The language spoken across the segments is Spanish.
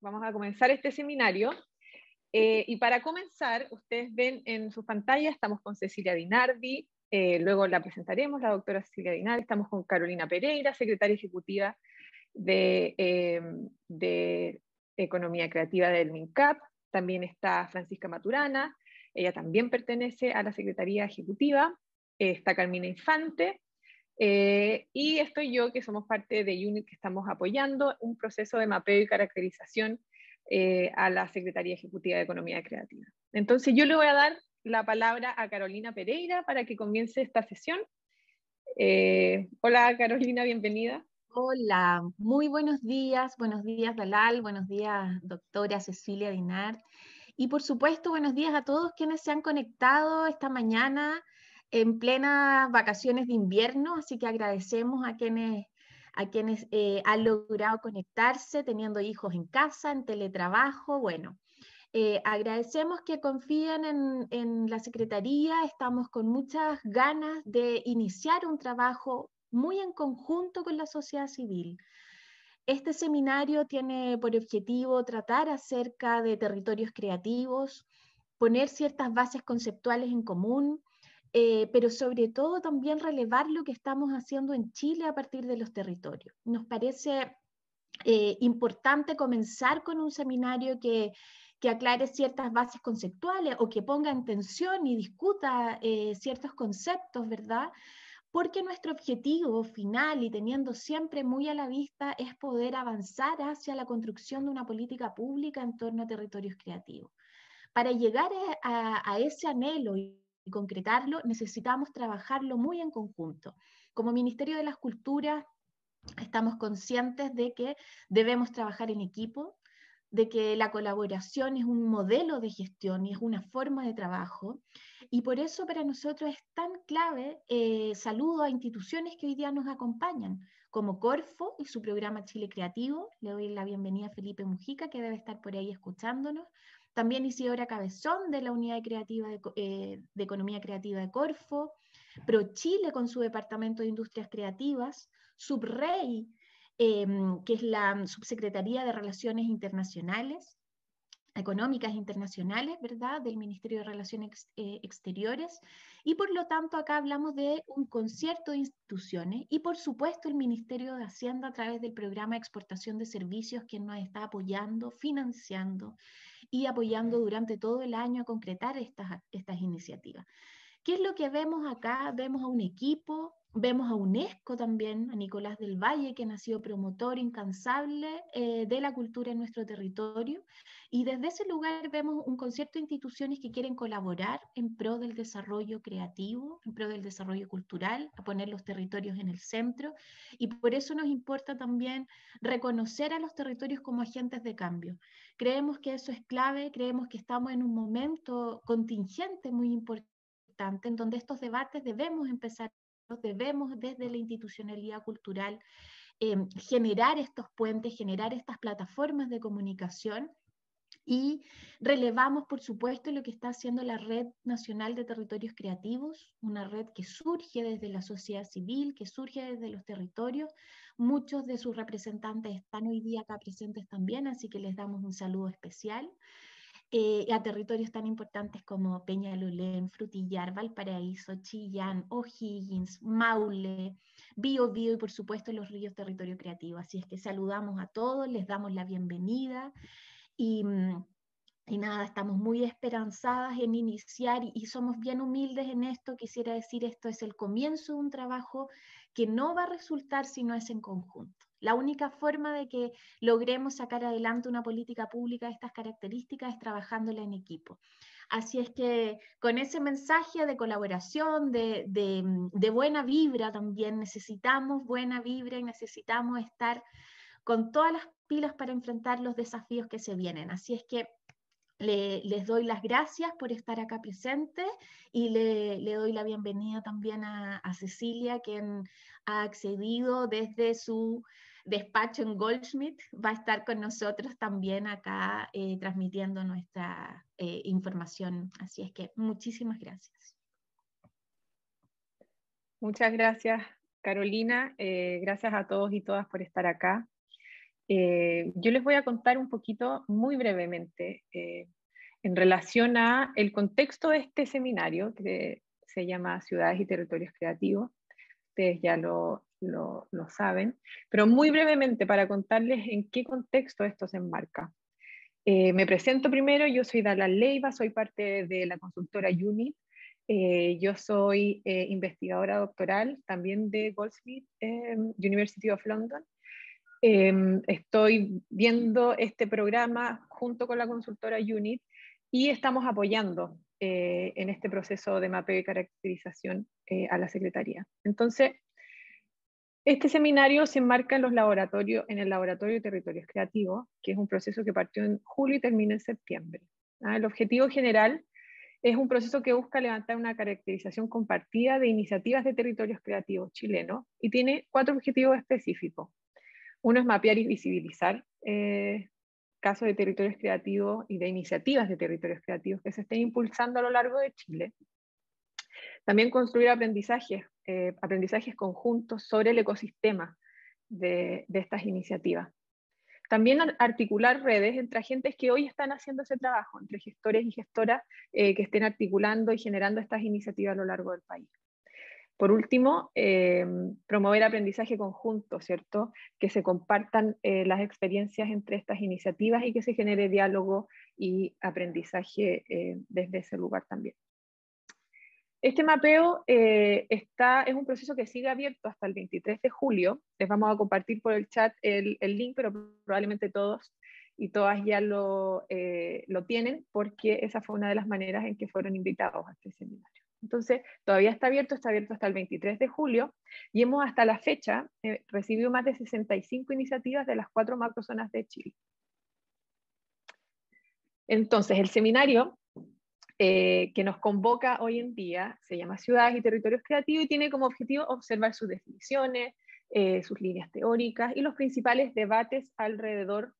Vamos a comenzar este seminario. Eh, y para comenzar, ustedes ven en su pantalla, estamos con Cecilia Dinardi, eh, luego la presentaremos, la doctora Cecilia Dinardi, estamos con Carolina Pereira, secretaria ejecutiva de, eh, de Economía Creativa del MINCAP, también está Francisca Maturana, ella también pertenece a la Secretaría Ejecutiva, está Carmina Infante, eh, y estoy yo, que somos parte de UNIT, que estamos apoyando un proceso de mapeo y caracterización eh, a la Secretaría Ejecutiva de Economía Creativa. Entonces, yo le voy a dar la palabra a Carolina Pereira para que comience esta sesión. Eh, hola, Carolina, bienvenida. Hola, muy buenos días, buenos días Dalal, buenos días doctora Cecilia Dinar. y por supuesto buenos días a todos quienes se han conectado esta mañana en plenas vacaciones de invierno, así que agradecemos a quienes, a quienes eh, han logrado conectarse teniendo hijos en casa, en teletrabajo, bueno. Eh, agradecemos que confíen en, en la Secretaría, estamos con muchas ganas de iniciar un trabajo muy en conjunto con la sociedad civil. Este seminario tiene por objetivo tratar acerca de territorios creativos, poner ciertas bases conceptuales en común, eh, pero sobre todo también relevar lo que estamos haciendo en Chile a partir de los territorios. Nos parece eh, importante comenzar con un seminario que, aclare ciertas bases conceptuales o que ponga en tensión y discuta eh, ciertos conceptos, ¿verdad? Porque nuestro objetivo final y teniendo siempre muy a la vista es poder avanzar hacia la construcción de una política pública en torno a territorios creativos. Para llegar a, a ese anhelo y y concretarlo, necesitamos trabajarlo muy en conjunto. Como Ministerio de las Culturas, estamos conscientes de que debemos trabajar en equipo, de que la colaboración es un modelo de gestión y es una forma de trabajo. Y por eso para nosotros es tan clave, eh, saludo a instituciones que hoy día nos acompañan, como Corfo y su programa Chile Creativo. Le doy la bienvenida a Felipe Mujica, que debe estar por ahí escuchándonos, también Isidora Cabezón de la Unidad Creativa eh, de, Economía Creativa de Corfo, ProChile con su Departamento de Industrias Creativas, SubRey, em, que es la Subsecretaría de Relaciones Internacionales, Económicas Internacionales, ¿verdad?, del Ministerio de Relaciones eh, Exteriores. Y por lo tanto, acá hablamos de un concierto de instituciones y, por supuesto, el Ministerio de Hacienda a través del programa de exportación de servicios, quien nos está apoyando, financiando y apoyando durante todo el año a concretar estas, iniciativas. ¿Qué es lo que vemos acá? Vemos a un equipo, vemos a UNESCO también, a Nicolás del Valle, que ha sido promotor incansable eh, de la cultura en nuestro territorio. Y desde ese lugar vemos un concierto de instituciones que quieren colaborar en pro del desarrollo creativo, en pro del desarrollo cultural, a poner los territorios en el centro. Y por eso nos importa también reconocer a los territorios como agentes de cambio. Creemos que eso es clave, creemos que estamos en un momento contingente muy importante en donde estos debates debemos empezar, debemos desde la institucionalidad cultural eh, generar estos puentes, generar estas plataformas de comunicación y relevamos, por supuesto, lo que está haciendo la Red Nacional de Territorios Creativos, una red que surge desde la sociedad civil, que surge desde los territorios. Muchos de sus representantes están hoy día acá presentes también, así que les damos un saludo especial. Eh, a territorios tan importantes como peña Peñalolén, Frutillar, Valparaíso, Chillán, O'Higgins, Maule, Bio Bio y por supuesto los ríos Territorio Creativo. Así es que saludamos a todos, les damos la bienvenida. Mm, y, nada, estamos muy esperanzadas en iniciar y, somos bien humildes en esto. Quisiera decir, esto es el comienzo de un trabajo que no va a resultar si no es en conjunto. La única forma de que logremos sacar adelante una política pública de estas características es trabajándola en equipo. Así es que con ese mensaje de colaboración, de, mm, buena vibra también, necesitamos buena vibra y necesitamos estar con todas las pilas para enfrentar los desafíos que se vienen. Así es que les doy las gracias por estar acá presente y le, doy la bienvenida también a, Cecilia, quien ha accedido desde su despacho en Goldschmidt, va a estar con nosotros también acá eh, transmitiendo nuestra eh, información. Así es que muchísimas gracias. Muchas gracias, Carolina. Eh, gracias a todos y todas por estar acá. Eh, yo les voy a contar un poquito, muy brevemente, eh, en relación a el contexto de este seminario que se llama Ciudades y Territorios Creativos. Ustedes ya lo, lo, lo saben, pero muy brevemente para contarles en qué contexto esto se enmarca. Eh, me presento primero, yo soy Dala Leiva, soy parte de la consultora UNIT. yo soy investigadora doctoral también de Goldsmith University of London Em, estoy viendo este programa junto con la consultora UNIT y estamos apoyando eh, en este proceso de mapeo y caracterización eh, a la Secretaría. Entonces, este seminario se enmarca en, los laboratorios, en el Laboratorio de Territorios Creativos, que es un proceso que partió en julio y termina en septiembre. ¿ah? El objetivo general es un proceso que busca levantar una caracterización compartida de iniciativas de territorios creativos chilenos y tiene cuatro objetivos específicos. Uno es mapear y visibilizar eh, casos de territorios creativos y de iniciativas de territorios creativos que se estén impulsando a lo largo de Chile. También construir aprendizajes, eh, aprendizajes conjuntos sobre el ecosistema de, estas iniciativas. También articular redes entre agentes que hoy están haciendo ese trabajo, entre gestores y gestoras eh, que estén articulando y generando estas iniciativas a lo largo del país. Por último, em, promover aprendizaje conjunto, ¿cierto? Que se compartan eh, las experiencias entre estas iniciativas y que se genere diálogo y aprendizaje eh, desde ese lugar también. Este mapeo eh, está, es un proceso que sigue abierto hasta el 23 de julio. Les vamos a compartir por el chat el, link, pero probablemente todos y todas ya lo, lo tienen porque esa fue una de las maneras en que fueron invitados a este seminario. Entonces, todavía está abierto, está abierto hasta el 23 de julio y hemos hasta la fecha eh, recibido más de 65 iniciativas de las cuatro macrozonas de Chile. Entonces, el seminario eh, que nos convoca hoy en día se llama Ciudades y Territorios Creativos y tiene como objetivo observar sus definiciones, eh, sus líneas teóricas y los principales debates alrededor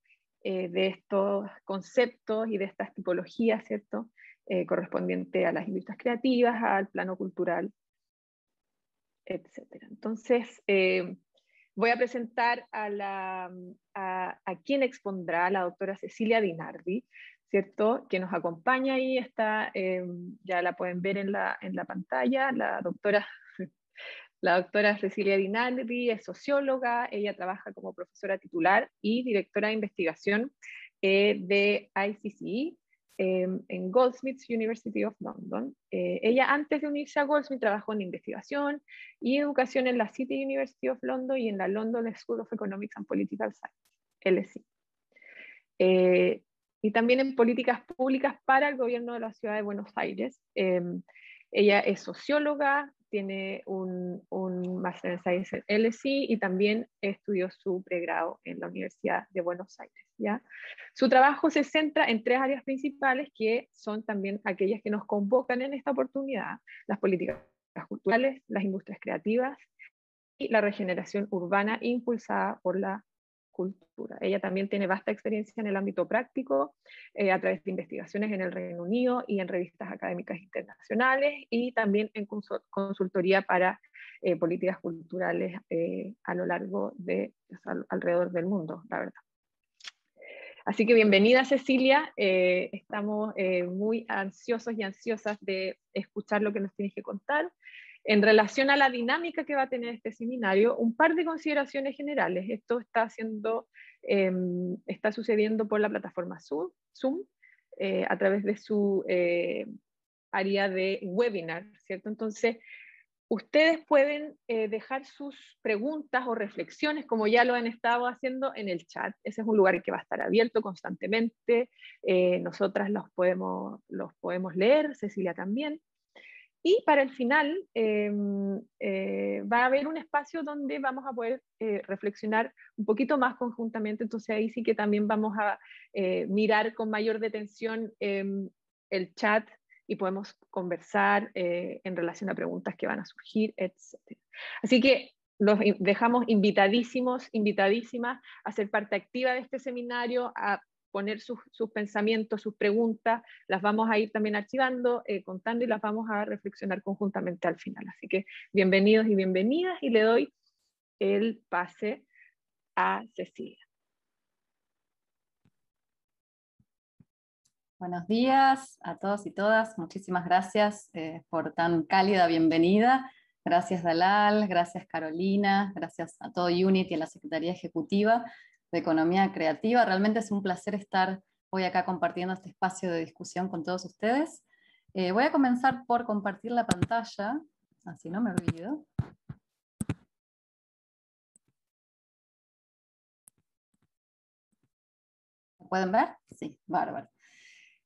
de estos conceptos y de estas tipologías, ¿cierto? Eh, correspondiente a las industrias creativas, al plano cultural, etc. Entonces, eh, voy a presentar a, quien expondrá la doctora Cecilia Dinardi, ¿cierto? Que nos acompaña y está, eh, ya la pueden ver en la, en la pantalla, la doctora, la doctora Cecilia Dinardi es socióloga, ella trabaja como profesora titular y directora de investigación de ICCI, Em, en Goldsmiths University of London. Eh, ella antes de unirse a Goldsmith trabajó en investigación y educación en la City University of London y en la London School of Economics and Political Science, LSE. Eh, y también en políticas públicas para el gobierno de la ciudad de Buenos Aires. Em, ella es socióloga, tiene un, Master in Science en LSE y también estudió su pregrado en la Universidad de Buenos Aires. Su trabajo se centra en tres áreas principales que son también aquellas que nos convocan en esta oportunidad, las políticas culturales, las industrias creativas y la regeneración urbana impulsada por la cultura. Ella también tiene vasta experiencia en el ámbito práctico, eh, a través de investigaciones en el Reino Unido y en revistas académicas internacionales y también en consultoría para eh, políticas culturales eh, a lo largo de, pues, alrededor del mundo, la verdad. Así que bienvenida Cecilia, eh, estamos eh, muy ansiosos y ansiosas de escuchar lo que nos tienes que contar. En relación a la dinámica que va a tener este seminario, un par de consideraciones generales. Esto está, haciendo, em, está sucediendo por la plataforma Zoom, Zoom eh, a través de su área de webinar, ¿cierto? Entonces, Ustedes pueden eh, dejar sus preguntas o reflexiones, como ya lo han estado haciendo, en el chat. Ese es un lugar que va a estar abierto constantemente. Eh, nosotras los podemos, los podemos leer, Cecilia también. Y para el final eh, va a haber un espacio donde vamos a poder reflexionar un poquito más conjuntamente, entonces ahí sí que también vamos a mirar con mayor detención em, el chat y podemos conversar eh, en relación a preguntas que van a surgir, etc. Así que los dejamos invitadísimos, invitadísimas a ser parte activa de este seminario, a poner sus, pensamientos, sus preguntas, las vamos a ir también archivando, eh, contando y las vamos a reflexionar conjuntamente al final. Así que bienvenidos y bienvenidas y le doy el pase a Cecilia. Buenos días a todos y todas. Muchísimas gracias eh, por tan cálida bienvenida. Gracias Dalal, gracias Carolina, gracias a todo Unity y a la Secretaría Ejecutiva de Economía Creativa. Realmente es un placer estar hoy acá compartiendo este espacio de discusión con todos ustedes. Eh, voy a comenzar por compartir la pantalla, así no me olvido. ¿Pueden ver? Sí, bárbaro.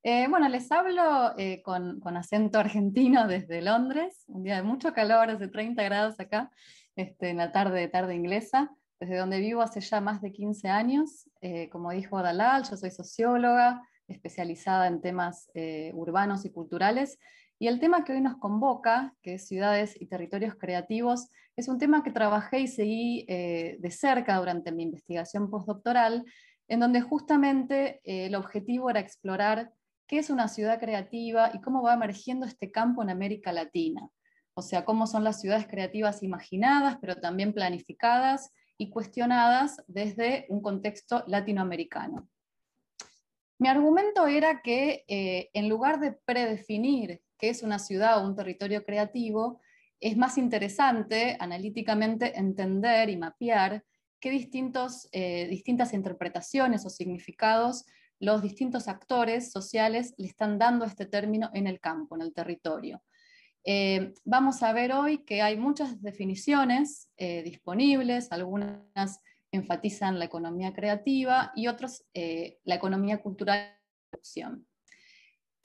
Eh, bueno, les hablo eh, con, acento argentino desde Londres, un día de mucho calor, hace 30 grados acá, este, en la tarde, de tarde inglesa, desde donde vivo hace ya más de 15 años. Eh, como dijo Dalal, yo soy socióloga especializada en temas urbanos y culturales. Y el tema que hoy nos convoca, que es ciudades y territorios creativos, es un tema que trabajé y seguí de cerca durante mi investigación postdoctoral, en donde justamente el objetivo era explorar qué es una ciudad creativa y cómo va emergiendo este campo en América Latina. O sea, cómo son las ciudades creativas imaginadas, pero también planificadas y cuestionadas desde un contexto latinoamericano. Mi argumento era que eh, en lugar de predefinir qué es una ciudad o un territorio creativo, es más interesante analíticamente entender y mapear qué distintos, eh, distintas interpretaciones o significados los distintos actores sociales le están dando este término en el campo, en el territorio. Eh, vamos a ver hoy que hay muchas definiciones eh, disponibles, algunas enfatizan la economía creativa y otras eh, la economía cultural producción.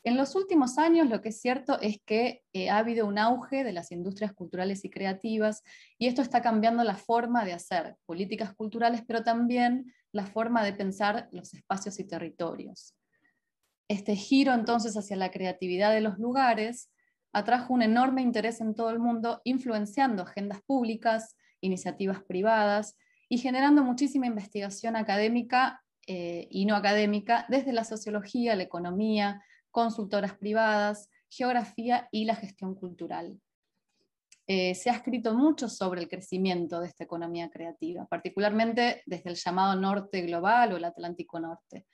En los últimos años lo que es cierto es que ha habido un auge de las industrias culturales y creativas y esto está cambiando la forma de hacer políticas culturales, pero también la forma de pensar los espacios y territorios. Este giro entonces hacia la creatividad de los lugares atrajo un enorme interés en todo el mundo, influenciando agendas públicas, iniciativas privadas y generando muchísima investigación académica eh, y no académica desde la sociología, la economía, consultoras privadas, geografía y la gestión cultural. Eh, se ha escrito mucho sobre el crecimiento de esta economía creativa, particularmente desde el llamado norte global o el Atlántico Norte.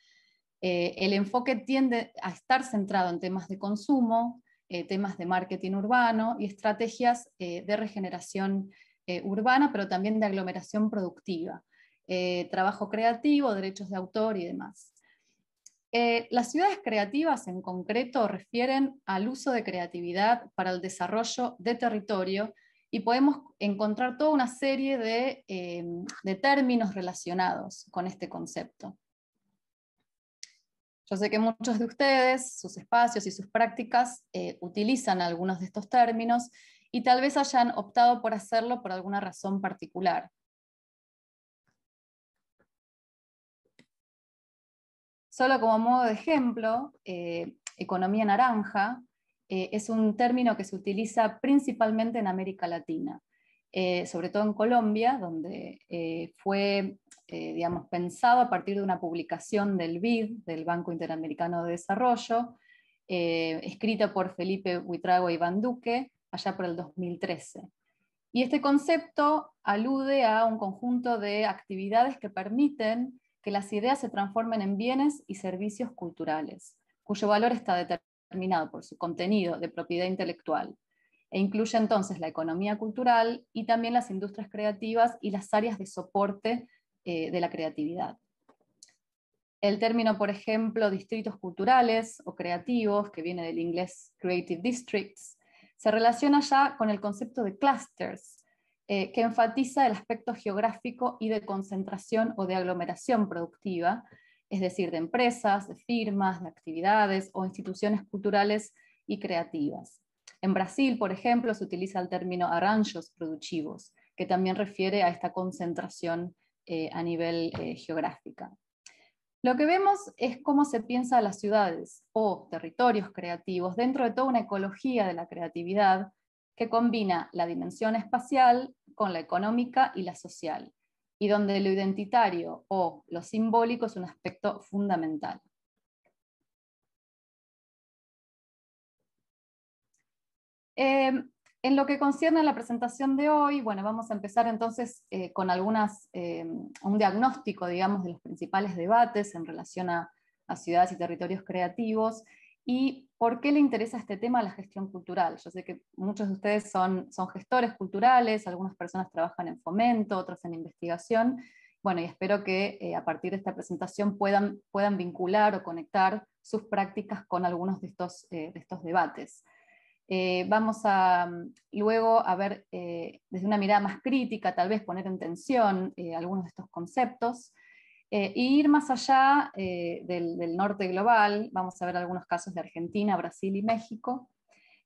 Eh, el enfoque tiende a estar centrado en temas de consumo, eh, temas de marketing urbano y estrategias de regeneración urbana, pero también de aglomeración productiva, trabajo creativo, derechos de autor y demás. Eh, las ciudades creativas en concreto refieren al uso de creatividad para el desarrollo de territorio y podemos encontrar toda una serie de, eh, términos relacionados con este concepto. Yo sé que muchos de ustedes, sus espacios y sus prácticas eh, utilizan algunos de estos términos y tal vez hayan optado por hacerlo por alguna razón particular. Solo como modo de ejemplo, eh, economía naranja eh, es un término que se utiliza principalmente en América Latina, eh, sobre todo en Colombia, donde fue digamos, pensado a partir de una publicación del BID, del Banco Interamericano de Desarrollo, escrita por Felipe Huitrago y Iván Duque, allá por el 2013. Y este concepto alude a un conjunto de actividades que permiten que las ideas se transformen en bienes y servicios culturales, cuyo valor está determinado por su contenido de propiedad intelectual, e incluye entonces la economía cultural y también las industrias creativas y las áreas de soporte eh, de la creatividad. El término, por ejemplo, distritos culturales o creativos, que viene del inglés Creative Districts, se relaciona ya con el concepto de clusters, eh, que enfatiza el aspecto geográfico y de concentración o de aglomeración productiva, es decir, de empresas, de firmas, de actividades o instituciones culturales y creativas. En Brasil, por ejemplo, se utiliza el término arranjos productivos, que también refiere a esta concentración eh, a nivel geográfico. Eh, geográfica. Lo que vemos es cómo se piensa las ciudades o territorios creativos dentro de toda una ecología de la creatividad que combina la dimensión espacial con la económica y la social, y donde lo identitario o lo simbólico es un aspecto fundamental. Em, en lo que concierne a la presentación de hoy, bueno, vamos a empezar entonces eh, con algunas, em, un diagnóstico, digamos, de los principales debates en relación a ciudades y territorios creativos, ¿Y por qué le interesa este tema a la gestión cultural? Yo sé que muchos de ustedes son, gestores culturales, algunas personas trabajan en fomento, otras en investigación. Bueno, y espero que eh, a partir de esta presentación puedan, puedan vincular o conectar sus prácticas con algunos de estos, eh, debates. Eh, vamos a mm, luego a ver desde una mirada más crítica, tal vez poner en tensión algunos de estos conceptos y eh, ir más allá eh, del, norte global, vamos a ver algunos casos de Argentina, Brasil y México.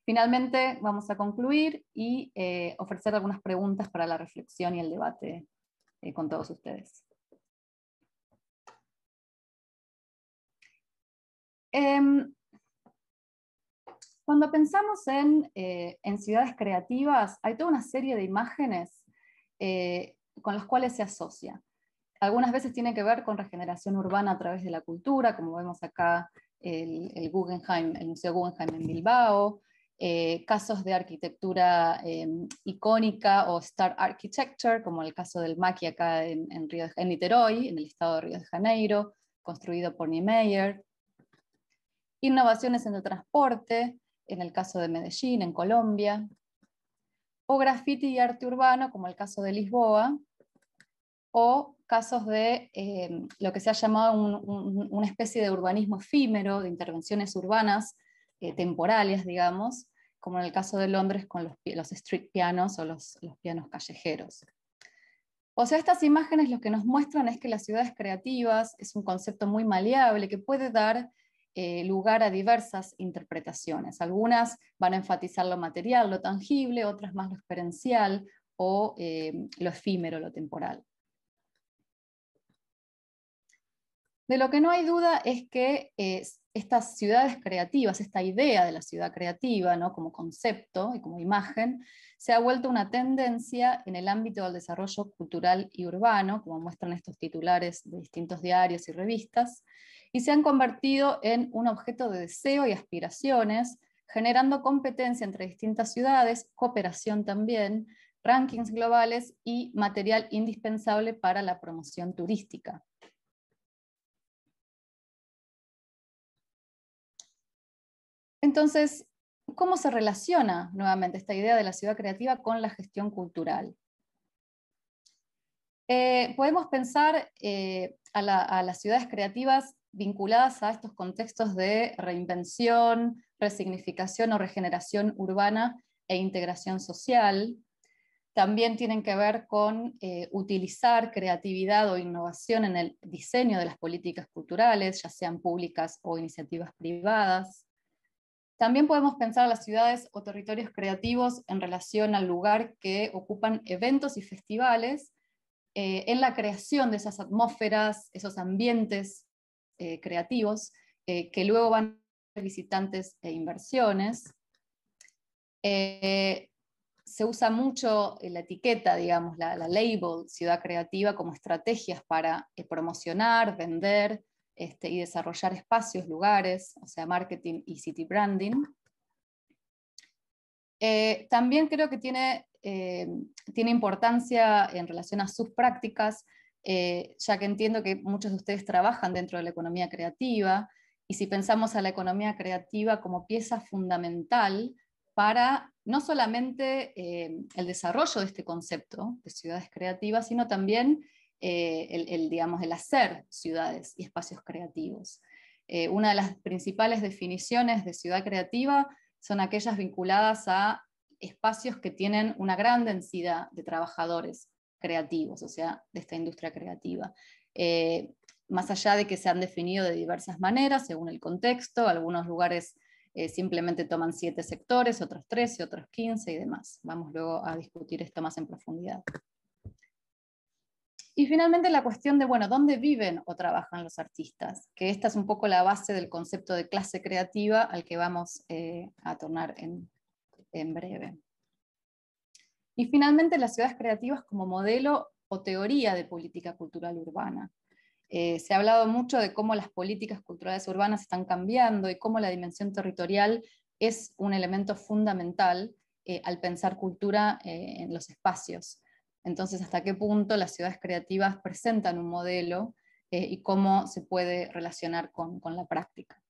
Finalmente, vamos a concluir y eh, ofrecer algunas preguntas para la reflexión y el debate con todos ustedes. Em, cuando pensamos en, ciudades creativas, hay toda una serie de imágenes con las cuales se asocia. Algunas veces tiene que ver con regeneración urbana a través de la cultura, como vemos acá el, Museo Guggenheim en Bilbao, eh, casos de arquitectura eh, icónica o star architecture, como el caso del Maki acá en, en, Río de, en Niterói, en el estado de Río de Janeiro, construido por Niemeyer. Innovaciones en el transporte, en el caso de Medellín, en Colombia. O graffiti y arte urbano, como el caso de Lisboa, o casos de eh, lo que se ha llamado una especie de urbanismo efímero, de intervenciones urbanas eh, temporales, digamos, como en el caso de Londres con los, street pianos o los, pianos callejeros. O sea, estas imágenes lo que nos muestran es que las ciudades creativas es un concepto muy maleable que puede dar eh, lugar a diversas interpretaciones. Algunas van a enfatizar lo material, lo tangible, otras más lo experiencial o lo efímero, lo temporal. De lo que no hay duda es que eh, estas ciudades creativas, esta idea de la ciudad creativa como concepto y como imagen, se ha vuelto una tendencia en el ámbito del desarrollo cultural y urbano, como muestran estos titulares de distintos diarios y revistas, y se han convertido en un objeto de deseo y aspiraciones, generando competencia entre distintas ciudades, cooperación también, rankings globales y material indispensable para la promoción turística. Entonces, ¿cómo se relaciona nuevamente esta idea de la ciudad creativa con la gestión cultural? Eh, podemos pensar eh, a, las ciudades creativas vinculadas a estos contextos de reinvención, resignificación o regeneración urbana e integración social. También tienen que ver con eh, utilizar creatividad o innovación en el diseño de las políticas culturales, ya sean públicas o iniciativas privadas. También podemos pensar las ciudades o territorios creativos en relación al lugar que ocupan eventos y festivales eh, en la creación de esas atmósferas, esos ambientes eh, creativos eh, que luego van a ser visitantes e inversiones. se usa mucho la etiqueta, digamos, la, la label ciudad creativa como estrategias para promocionar, vender, este, y desarrollar espacios, lugares, o sea, marketing y city branding. Eh, también creo que eh, tiene, importancia en relación a sus prácticas, eh, ya que entiendo que muchos de ustedes trabajan dentro de la economía creativa, y si pensamos a la economía creativa como pieza fundamental para no solamente el desarrollo de este concepto de ciudades creativas, sino también eh, el, digamos, el hacer ciudades y espacios creativos. Eh, una de las principales definiciones de ciudad creativa son aquellas vinculadas a espacios que tienen una gran densidad de trabajadores creativos, o sea, de esta industria creativa. Eh, más allá de que se han definido de diversas maneras, según el contexto, algunos lugares simplemente toman siete sectores, otros trece, otros quince y demás. Vamos luego a discutir esto más en profundidad. Y finalmente la cuestión de, bueno, ¿dónde viven o trabajan los artistas? Que esta es un poco la base del concepto de clase creativa al que vamos eh, a tornar en, breve. Y finalmente las ciudades creativas como modelo o teoría de política cultural urbana. Eh, se ha hablado mucho de cómo las políticas culturales urbanas están cambiando y cómo la dimensión territorial es un elemento fundamental eh, al pensar cultura en los espacios. Entonces, ¿hasta qué punto las ciudades creativas presentan un modelo eh, y cómo se puede relacionar con, la práctica?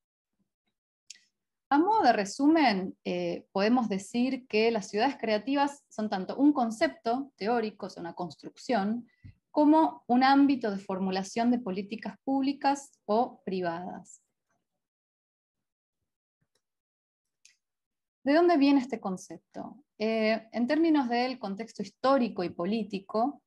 A modo de resumen, eh, podemos decir que las ciudades creativas son tanto un concepto teórico, es una construcción, como un ámbito de formulación de políticas públicas o privadas. ¿De dónde viene este concepto? Eh, en términos del contexto histórico y político,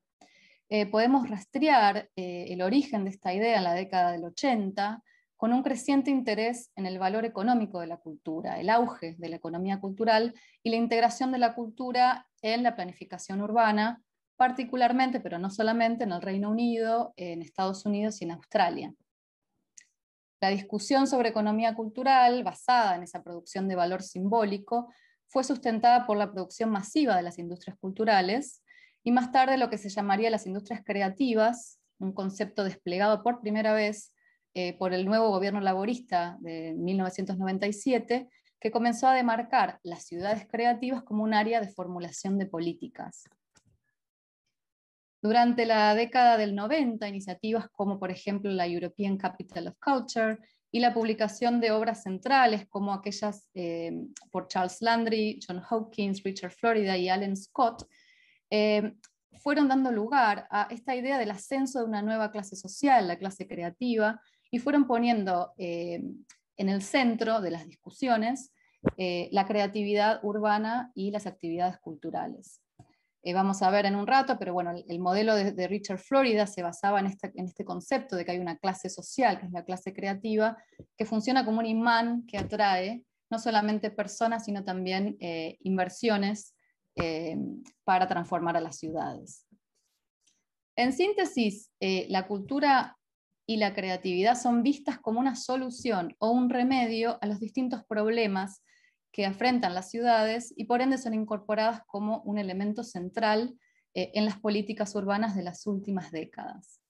eh, podemos rastrear eh, el origen de esta idea en la década del 80 con un creciente interés en el valor económico de la cultura, el auge de la economía cultural y la integración de la cultura en la planificación urbana, particularmente, pero no solamente, en el Reino Unido, en Estados Unidos y en Australia. La discusión sobre economía cultural, basada en esa producción de valor simbólico, fue sustentada por la producción masiva de las industrias culturales y más tarde lo que se llamaría las industrias creativas, un concepto desplegado por primera vez eh, por el nuevo gobierno laborista de 1997, que comenzó a demarcar las ciudades creativas como un área de formulación de políticas. Durante la década del 90, iniciativas como por ejemplo la European Capital of Culture y la publicación de obras centrales como aquellas eh, por Charles Landry, John Hawkins, Richard Florida y Alan Scott, eh, fueron dando lugar a esta idea del ascenso de una nueva clase social, la clase creativa, y fueron poniendo eh, en el centro de las discusiones la creatividad urbana y las actividades culturales. Eh, vamos a ver en un rato, pero bueno, el, modelo de, Richard Florida se basaba en, este concepto de que hay una clase social, que es la clase creativa, que funciona como un imán que atrae no solamente personas, sino también eh, inversiones eh, para transformar a las ciudades. En síntesis, la cultura y la creatividad son vistas como una solución o un remedio a los distintos problemas que afrentan las ciudades y por ende son incorporadas como un elemento central eh, en las políticas urbanas de las últimas décadas.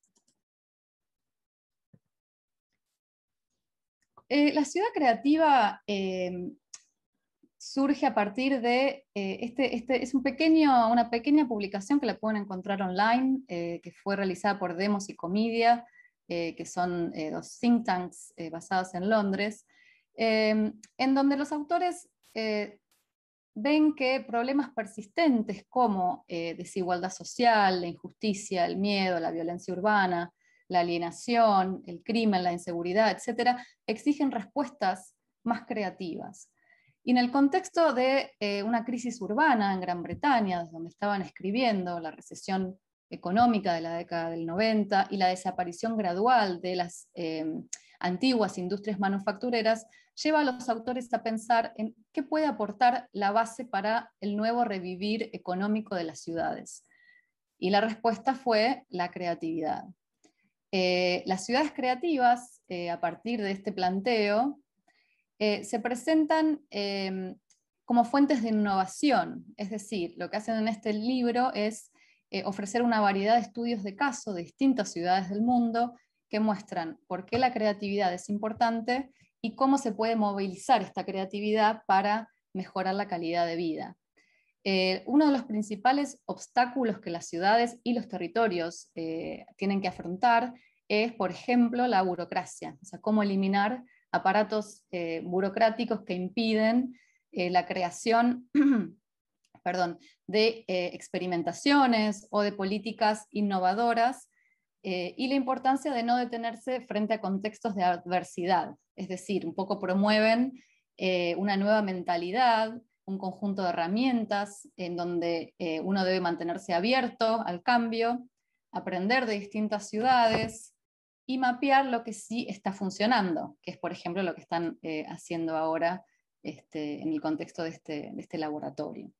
Eh, la ciudad creativa eh, surge a partir de, este, este, es un pequeño, una pequeña publicación que la pueden encontrar online, que fue realizada por Demos y Comedia, que son dos think tanks basados en Londres, Em, en donde los autores eh, ven que problemas persistentes como eh, desigualdad social, la injusticia, el miedo, la violencia urbana, la alienación, el crimen, la inseguridad, etc., exigen respuestas más creativas. Y en el contexto de eh, una crisis urbana en Gran Bretaña, donde estaban escribiendo la recesión económica de la década del 90 y la desaparición gradual de las em, antiguas industrias manufactureras, lleva a los autores a pensar en qué puede aportar la base para el nuevo revivir económico de las ciudades. Y la respuesta fue la creatividad. Eh, las ciudades creativas, eh, a partir de este planteo, eh, se presentan em, como fuentes de innovación. Es decir, lo que hacen en este libro es ofrecer una variedad de estudios de caso de distintas ciudades del mundo que muestran por qué la creatividad es importante y cómo se puede movilizar esta creatividad para mejorar la calidad de vida. Eh, uno de los principales obstáculos que las ciudades y los territorios eh, tienen que afrontar es, por ejemplo, la burocracia, o sea, cómo eliminar aparatos eh, burocráticos que impiden la creación de experimentaciones o de políticas innovadoras y la importancia de no detenerse frente a contextos de adversidad, es decir, un poco promueven eh, una nueva mentalidad, un conjunto de herramientas en donde eh, uno debe mantenerse abierto al cambio, aprender de distintas ciudades y mapear lo que sí está funcionando, que es por ejemplo lo que están eh, haciendo ahora este, en el contexto de este, este laboratorio.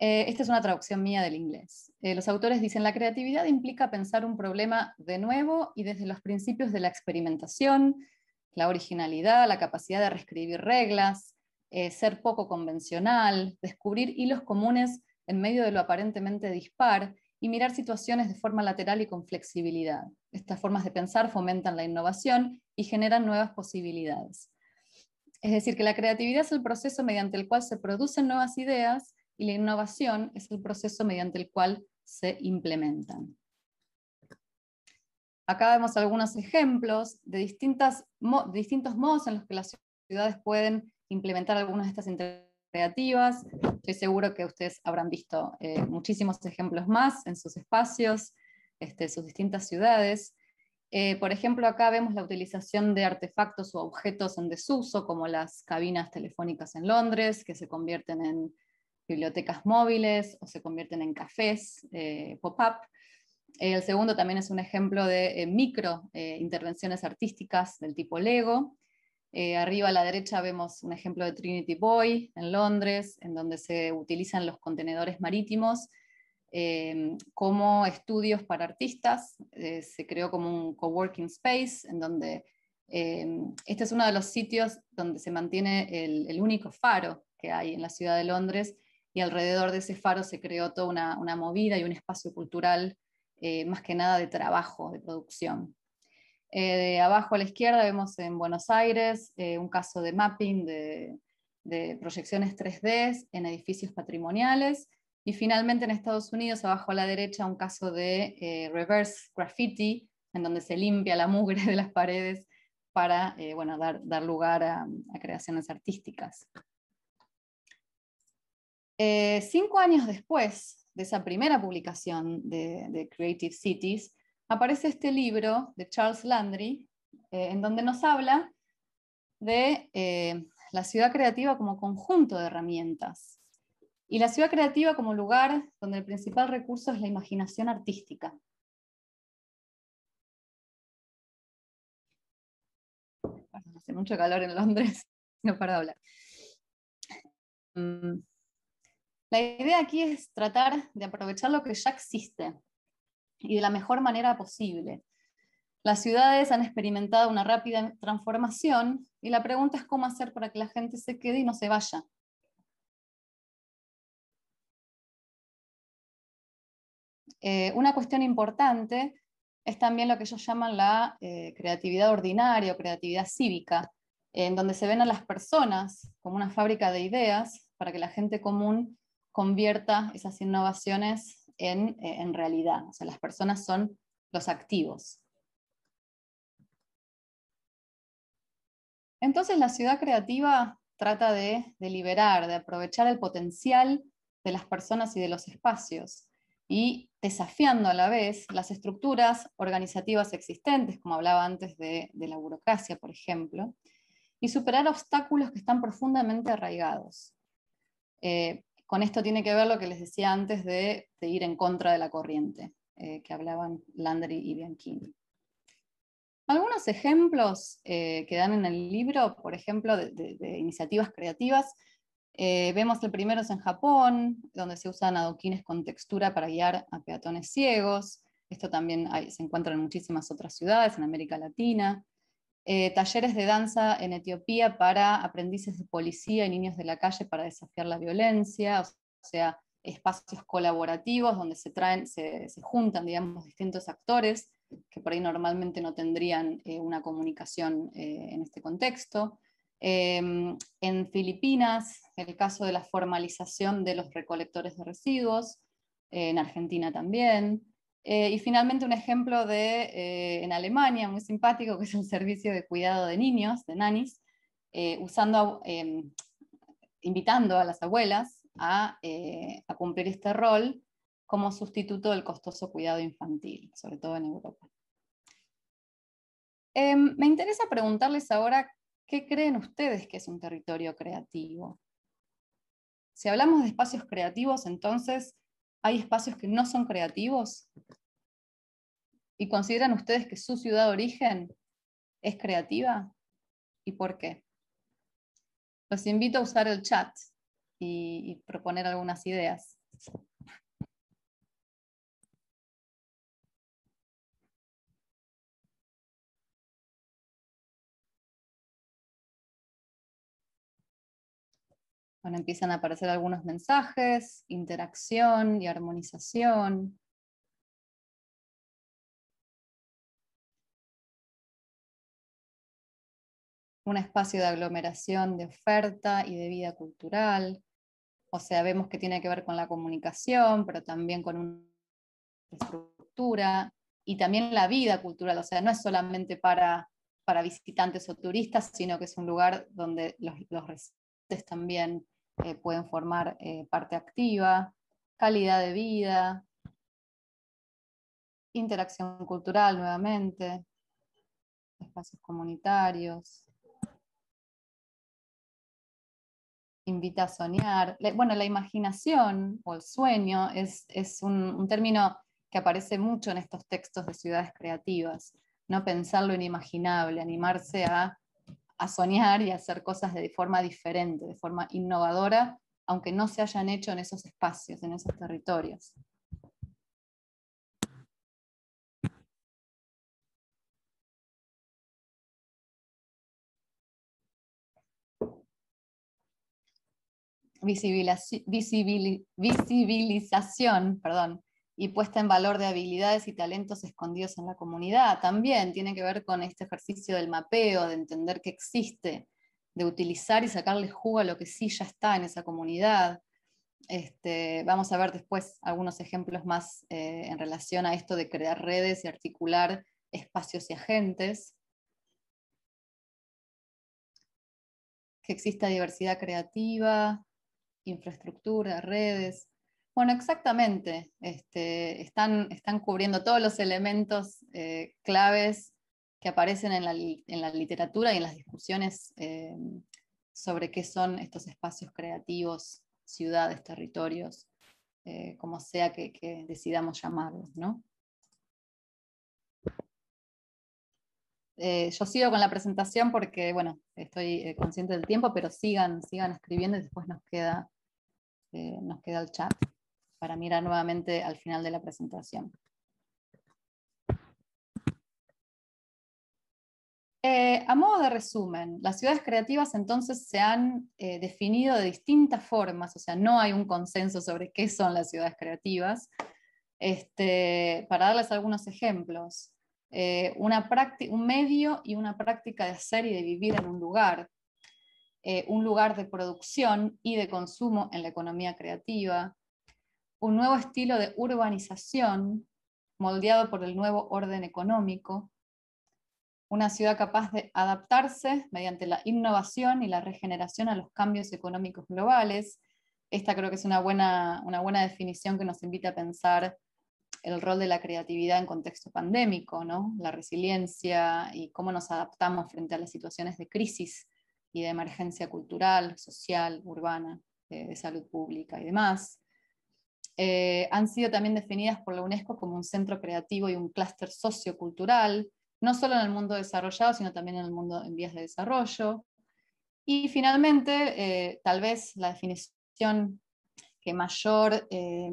Eh, esta es una traducción mía del inglés. Eh, los autores dicen, la creatividad implica pensar un problema de nuevo y desde los principios de la experimentación, la originalidad, la capacidad de reescribir reglas, eh, ser poco convencional, descubrir hilos comunes en medio de lo aparentemente dispar y mirar situaciones de forma lateral y con flexibilidad. Estas formas de pensar fomentan la innovación y generan nuevas posibilidades. Es decir, que la creatividad es el proceso mediante el cual se producen nuevas ideas y la innovación es el proceso mediante el cual se implementan. Acá vemos algunos ejemplos de distintas, distintos modos en los que las ciudades pueden implementar algunas de estas iniciativas. Estoy seguro que ustedes habrán visto eh, muchísimos ejemplos más en sus espacios, este, sus distintas ciudades. Eh, por ejemplo, acá vemos la utilización de artefactos o objetos en desuso, como las cabinas telefónicas en Londres, que se convierten en bibliotecas móviles o se convierten en cafés eh, pop-up. El segundo también es un ejemplo de eh, micro eh, intervenciones artísticas del tipo Lego. arriba a la derecha vemos un ejemplo de Trinity Boy en Londres, en donde se utilizan los contenedores marítimos em, como estudios para artistas. se creó como un coworking space en donde em, este es uno de los sitios donde se mantiene el, el único faro que hay en la ciudad de Londres, y alrededor de ese faro se creó toda una, movida y un espacio cultural, eh, más que nada de trabajo, de producción. Eh, abajo a la izquierda vemos en Buenos Aires eh, un caso de mapping de, proyecciones 3D en edificios patrimoniales. Y finalmente en Estados Unidos, abajo a la derecha, un caso de reverse graffiti, en donde se limpia la mugre de las paredes para dar, lugar a creaciones artísticas. Eh, cinco años después de esa primera publicación de, Creative Cities, aparece este libro de Charles Landry, eh, en donde nos habla de eh, la ciudad creativa como conjunto de herramientas y la ciudad creativa como lugar donde el principal recurso es la imaginación artística. Hace mucho calor en Londres, no para hablar. Mm. La idea aquí es tratar de aprovechar lo que ya existe y de la mejor manera posible. Las ciudades han experimentado una rápida transformación y la pregunta es cómo hacer para que la gente se quede y no se vaya. Eh, una cuestión importante es también lo que ellos llaman la eh, creatividad ordinaria o creatividad cívica, en donde se ven a las personas como una fábrica de ideas para que la gente común convierta esas innovaciones eh, en, realidad. O sea, las personas son los activos. Entonces la ciudad creativa trata de, liberar, de aprovechar el potencial de las personas y de los espacios, y desafiando a la vez las estructuras organizativas existentes, como hablaba antes de, la burocracia, por ejemplo, y superar obstáculos que están profundamente arraigados. Eh, con esto tiene que ver lo que les decía antes de, ir en contra de la corriente, eh, que hablaban Landry y Bianchini. Algunos ejemplos eh, que dan en el libro, por ejemplo, de, iniciativas creativas, eh, vemos el primero es en Japón, donde se usan adoquines con textura para guiar a peatones ciegos. Esto también se encuentra en muchísimas otras ciudades, en América Latina. Eh, talleres de danza en Etiopía para aprendices de policía y niños de la calle para desafiar la violencia, o sea, espacios colaborativos donde se traen, se, juntan, digamos, distintos actores que por ahí normalmente no tendrían eh, una comunicación eh, en este contexto. Em, en Filipinas, el caso de la formalización de los recolectores de residuos, en Argentina también, eh, y finalmente un ejemplo de, eh, en Alemania, muy simpático, que es un servicio de cuidado de niños, de nanis, eh, em, invitando a las abuelas a, cumplir este rol como sustituto del costoso cuidado infantil, sobre todo en Europa. Em, me interesa preguntarles ahora, ¿qué creen ustedes que es un territorio creativo? Si hablamos de espacios creativos, entonces hay espacios que no son creativos? ¿Y consideran ustedes que su ciudad de origen es creativa? ¿Y por qué? Los invito a usar el chat y, y proponer algunas ideas. Bueno, empiezan a aparecer algunos mensajes, interacción y armonización. Un espacio de aglomeración de oferta y de vida cultural. O sea, vemos que tiene que ver con la comunicación, pero también con una estructura y también la vida cultural. O sea, no es solamente para, para visitantes o turistas, sino que es un lugar donde los, los residentes también eh, pueden formar eh, parte activa, calidad de vida, interacción cultural nuevamente, espacios comunitarios, invita a soñar. Bueno, la imaginación o el sueño es, un, término que aparece mucho en estos textos de ciudades creativas, no pensar lo inimaginable, animarse a a soñar y hacer cosas de forma diferente, de forma innovadora, aunque no se hayan hecho en esos espacios, en esos territorios. visibilización, perdón, y puesta en valor de habilidades y talentos escondidos en la comunidad. También tiene que ver con este ejercicio del mapeo, de entender que existe, de utilizar y sacarle jugo a lo que sí ya está en esa comunidad. Este, vamos a ver después algunos ejemplos más eh, en relación a esto de crear redes y articular espacios y agentes. Que exista diversidad creativa, infraestructura, redes, bueno, exactamente. Este, están, cubriendo todos los elementos eh, claves que aparecen en la, literatura y en las discusiones eh, sobre qué son estos espacios creativos, ciudades, territorios, eh, como sea que, decidamos llamarlos. yo sigo con la presentación porque, bueno, estoy consciente del tiempo, pero sigan, escribiendo y después nos queda, nos queda el chat para mirar nuevamente al final de la presentación. Eh, a modo de resumen, las ciudades creativas entonces se han eh, definido de distintas formas, o sea, no hay un consenso sobre qué son las ciudades creativas. Este, para darles algunos ejemplos, eh, un medio y una práctica de hacer y de vivir en un lugar, eh, un lugar de producción y de consumo en la economía creativa, un nuevo estilo de urbanización moldeado por el nuevo orden económico, una ciudad capaz de adaptarse mediante la innovación y la regeneración a los cambios económicos globales. Esta creo que es una buena, definición que nos invita a pensar el rol de la creatividad en contexto pandémico, ¿no? la resiliencia y cómo nos adaptamos frente a las situaciones de crisis y de emergencia cultural, social, urbana, de salud pública y demás. Eh, han sido también definidas por la UNESCO como un centro creativo y un clúster sociocultural, no solo en el mundo desarrollado, sino también en el mundo en vías de desarrollo. Y finalmente, eh, tal vez la definición que mayor eh,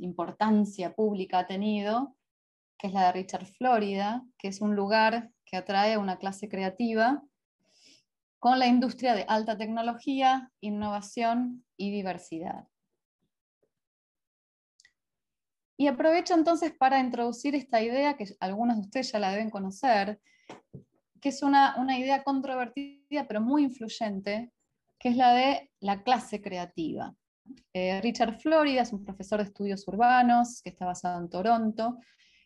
importancia pública ha tenido, que es la de Richard Florida, que es un lugar que atrae a una clase creativa con la industria de alta tecnología, innovación y diversidad. Y aprovecho entonces para introducir esta idea que algunos de ustedes ya la deben conocer, que es una, idea controvertida pero muy influyente, que es la de la clase creativa. Eh, Richard Florida es un profesor de estudios urbanos que está basado en Toronto,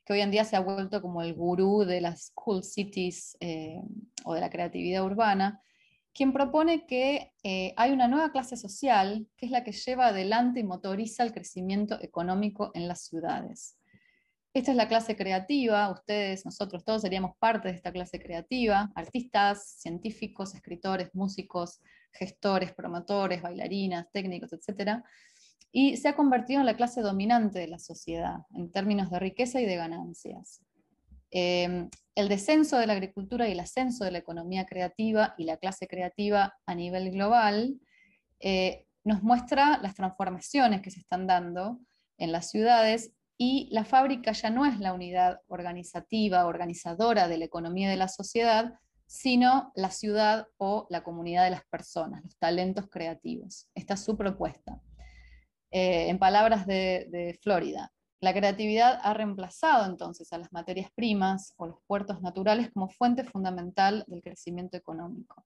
que hoy en día se ha vuelto como el gurú de las cool cities eh, o de la creatividad urbana quien propone que eh, hay una nueva clase social que es la que lleva adelante y motoriza el crecimiento económico en las ciudades. Esta es la clase creativa, ustedes, nosotros todos seríamos parte de esta clase creativa, artistas, científicos, escritores, músicos, gestores, promotores, bailarinas, técnicos, etc. Y se ha convertido en la clase dominante de la sociedad en términos de riqueza y de ganancias. Em, el descenso de la agricultura y el ascenso de la economía creativa y la clase creativa a nivel global eh, nos muestra las transformaciones que se están dando en las ciudades y la fábrica ya no es la unidad organizativa, organizadora de la economía de la sociedad, sino la ciudad o la comunidad de las personas, los talentos creativos. Esta es su propuesta. Eh, en palabras de Florida, la creatividad ha reemplazado entonces a las materias primas o los puertos naturales como fuente fundamental del crecimiento económico.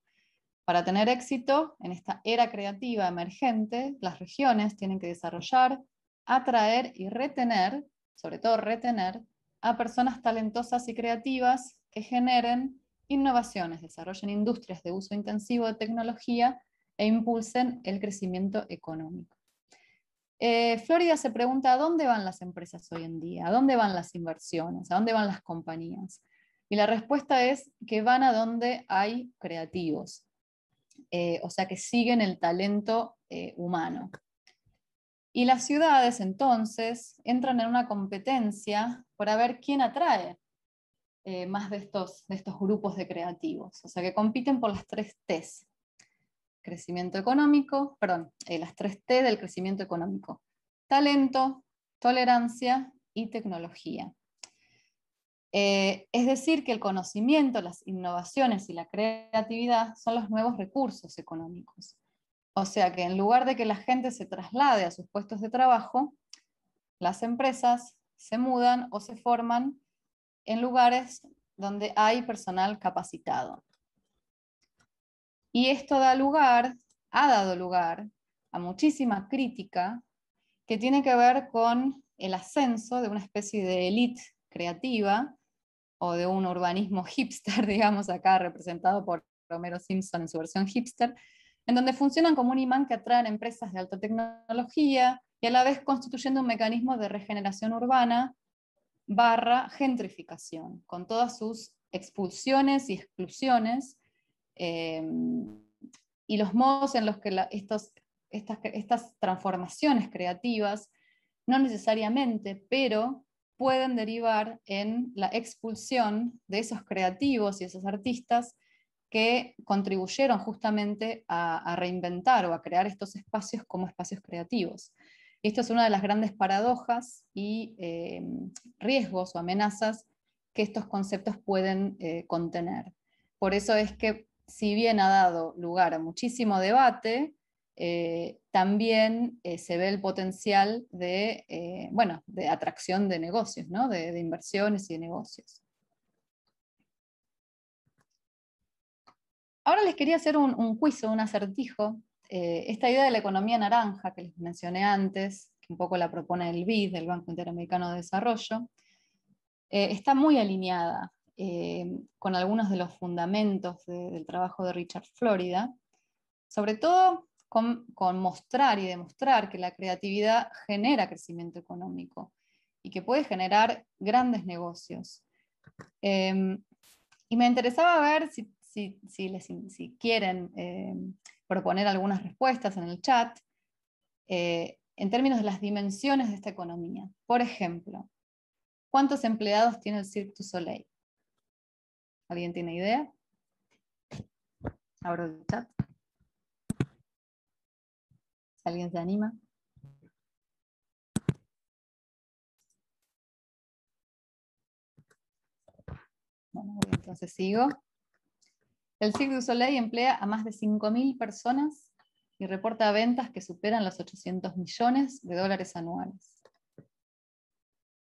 Para tener éxito en esta era creativa emergente, las regiones tienen que desarrollar, atraer y retener, sobre todo retener, a personas talentosas y creativas que generen innovaciones, desarrollen industrias de uso intensivo de tecnología e impulsen el crecimiento económico. Eh, Florida se pregunta, ¿a dónde van las empresas hoy en día? ¿A dónde van las inversiones? ¿A dónde van las compañías? Y la respuesta es que van a donde hay creativos, eh, o sea que siguen el talento eh, humano. Y las ciudades entonces entran en una competencia para ver quién atrae más de estos, de estos, grupos de creativos. O sea, que compiten por las tres T's crecimiento económico, perdón, eh, las tres t del crecimiento económico. Talento, tolerancia y tecnología. Eh, es decir, que el conocimiento, las innovaciones y la creatividad son los nuevos recursos económicos. O sea que en lugar de que la gente se traslade a sus puestos de trabajo, las empresas se mudan o se forman en lugares donde hay personal capacitado. Y esto da lugar, ha dado lugar a muchísima crítica que tiene que ver con el ascenso de una especie de élite creativa o de un urbanismo hipster, digamos acá representado por Romero Simpson en su versión hipster, en donde funcionan como un imán que atraen empresas de alta tecnología y a la vez constituyendo un mecanismo de regeneración urbana barra gentrificación, con todas sus expulsiones y exclusiones Em, y los modos en los que estas, estas transformaciones creativas, no necesariamente, pero pueden derivar en la expulsión de esos creativos y esos artistas que contribuyeron justamente a, reinventar o a crear estos espacios como espacios creativos. Esto es una de las grandes paradojas y em, riesgos o amenazas que estos conceptos pueden eh, contener. Por eso es que si bien ha dado lugar a muchísimo debate, eh, también eh, se ve el potencial de, eh, bueno, de atracción de negocios, ¿no? de, inversiones y de negocios. Ahora les quería hacer un, juicio, un acertijo. esta idea de la economía naranja que les mencioné antes, que un poco la propone el BID, el Banco Interamericano de Desarrollo, está muy alineada eh, con algunos de los fundamentos del trabajo de Richard Florida, sobre todo con, mostrar y demostrar que la creatividad genera crecimiento económico y que puede generar grandes negocios. Eh, y me interesaba ver si, si, quieren eh, proponer algunas respuestas en el chat en términos de las dimensiones de esta economía. Por ejemplo, ¿cuántos empleados tiene el Cirque du Soleil? ¿Alguien tiene idea? Abro el chat. ¿Alguien se anima? Bueno, entonces sigo. El Cirque du Soleil emplea a más de 5.000 personas y reporta ventas que superan los 800 millones de dólares anuales.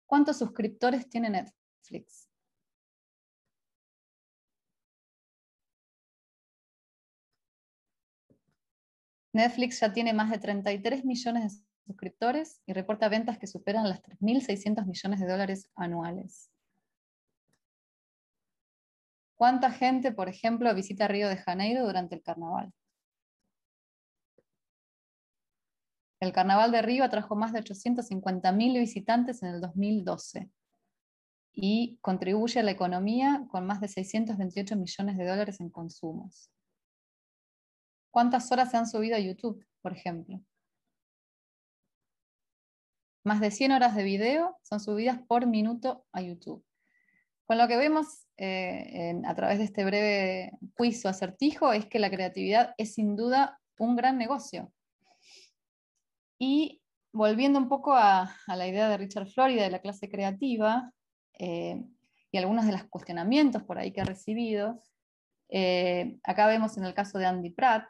¿Cuántos suscriptores tiene Netflix? Netflix ya tiene más de 33 millones de suscriptores y reporta ventas que superan las 3.600 millones de dólares anuales. ¿Cuánta gente, por ejemplo, visita Río de Janeiro durante el carnaval? El carnaval de Río atrajo más de 850.000 visitantes en el 2012 y contribuye a la economía con más de 628 millones de dólares en consumos. ¿Cuántas horas se han subido a YouTube, por ejemplo? Más de 100 horas de video son subidas por minuto a YouTube. Con lo que vemos eh, a través de este breve juicio acertijo es que la creatividad es sin duda un gran negocio. Y volviendo un poco a, la idea de Richard Florida de la clase creativa eh, y algunos de los cuestionamientos por ahí que ha recibido, eh, acá vemos en el caso de Andy Pratt,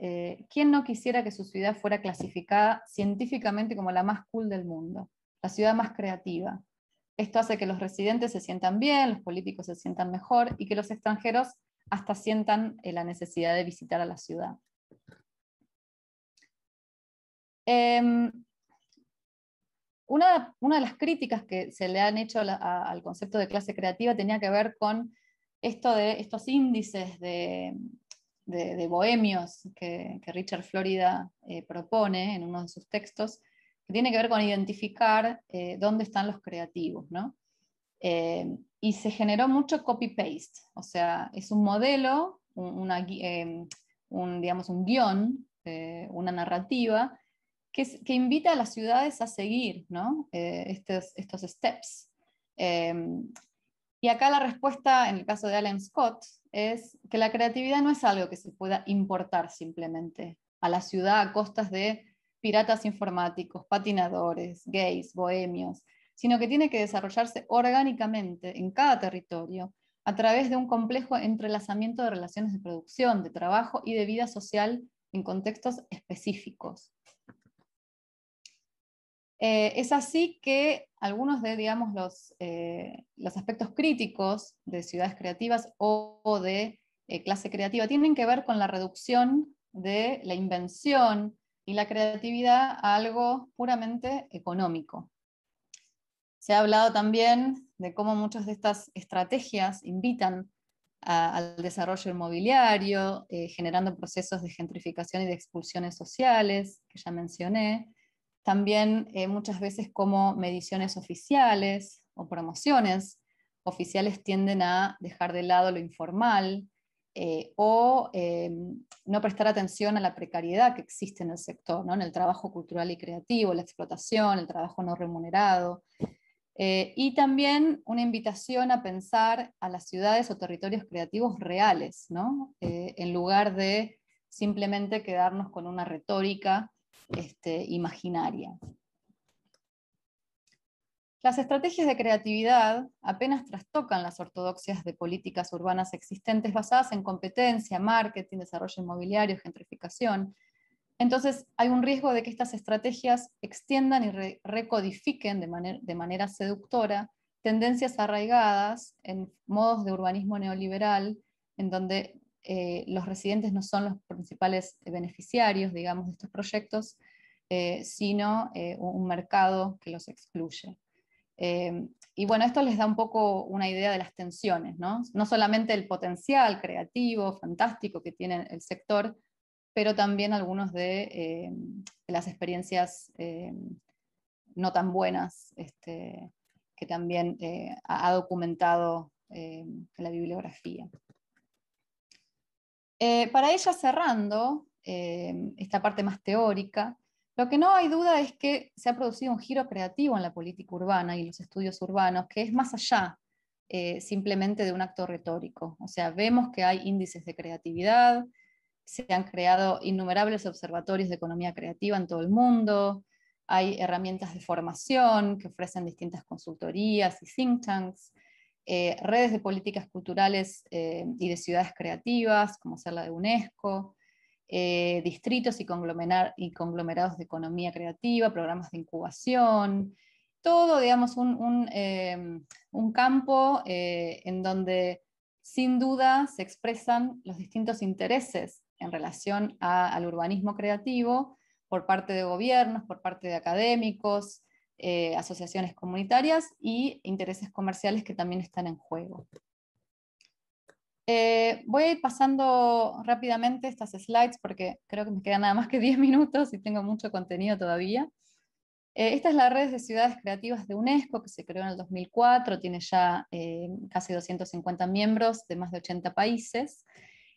eh, ¿Quién no quisiera que su ciudad fuera clasificada científicamente como la más cool del mundo, la ciudad más creativa? Esto hace que los residentes se sientan bien, los políticos se sientan mejor y que los extranjeros hasta sientan eh, la necesidad de visitar a la ciudad. Em, una, de las críticas que se le han hecho al concepto de clase creativa tenía que ver con esto de estos índices de, de, bohemios que, Richard Florida eh, propone en uno de sus textos, que tiene que ver con identificar eh, dónde están los creativos, eh, y se generó mucho copy-paste, o sea, es un modelo, un, digamos, un guión, una narrativa, que, invita a las ciudades a seguir estos, steps. y acá la respuesta, en el caso de Alan Scott, es que la creatividad no es algo que se pueda importar simplemente a la ciudad a costas de piratas informáticos, patinadores, gays, bohemios, sino que tiene que desarrollarse orgánicamente en cada territorio a través de un complejo entrelazamiento de relaciones de producción, de trabajo y de vida social en contextos específicos. Eh, es así que algunos de eh, los, aspectos críticos de ciudades creativas o, de eh, clase creativa tienen que ver con la reducción de la invención y la creatividad a algo puramente económico. Se ha hablado también de cómo muchas de estas estrategias invitan al desarrollo inmobiliario, generando procesos de gentrificación y de expulsiones sociales, que ya mencioné, también eh, muchas veces como mediciones oficiales o promociones oficiales tienden a dejar de lado lo informal eh, o eh, no prestar atención a la precariedad que existe en el sector, ¿no? en el trabajo cultural y creativo, la explotación, el trabajo no remunerado. y también una invitación a pensar a las ciudades o territorios creativos reales, ¿no? en lugar de simplemente quedarnos con una retórica este, imaginaria. Las estrategias de creatividad apenas trastocan las ortodoxias de políticas urbanas existentes basadas en competencia, marketing, desarrollo inmobiliario, gentrificación. Entonces hay un riesgo de que estas estrategias extiendan y recodifiquen de, de manera seductora tendencias arraigadas en modos de urbanismo neoliberal, en donde eh, los residentes no son los principales eh, beneficiarios, digamos, de estos proyectos, eh, sino un mercado que los excluye. y bueno, esto les da un poco una idea de las tensiones, ¿no? solamente el potencial creativo, fantástico que tiene el sector, pero también algunas de, las experiencias no tan buenas este, que también ha documentado la bibliografía. Eh, para ella, cerrando eh, esta parte más teórica, lo que no hay duda es que se ha producido un giro creativo en la política urbana y los estudios urbanos, que es más allá eh, simplemente de un acto retórico. O sea, vemos que hay índices de creatividad, se han creado innumerables observatorios de economía creativa en todo el mundo, hay herramientas de formación que ofrecen distintas consultorías y think tanks. Eh, redes de políticas culturales eh, y de ciudades creativas, como ser la de UNESCO, eh, distritos y, y, conglomerados de economía creativa, programas de incubación, todo, digamos, un, em, campo en donde sin duda se expresan los distintos intereses en relación al urbanismo creativo por parte de gobiernos, por parte de académicos, eh, asociaciones comunitarias y intereses comerciales que también están en juego. Eh, voy a ir pasando rápidamente estas slides porque creo que me quedan nada más que 10 minutos y tengo mucho contenido todavía. Eh, esta es la red de ciudades creativas de UNESCO que se creó en el 2004, tiene ya casi 250 miembros de más de 80 países.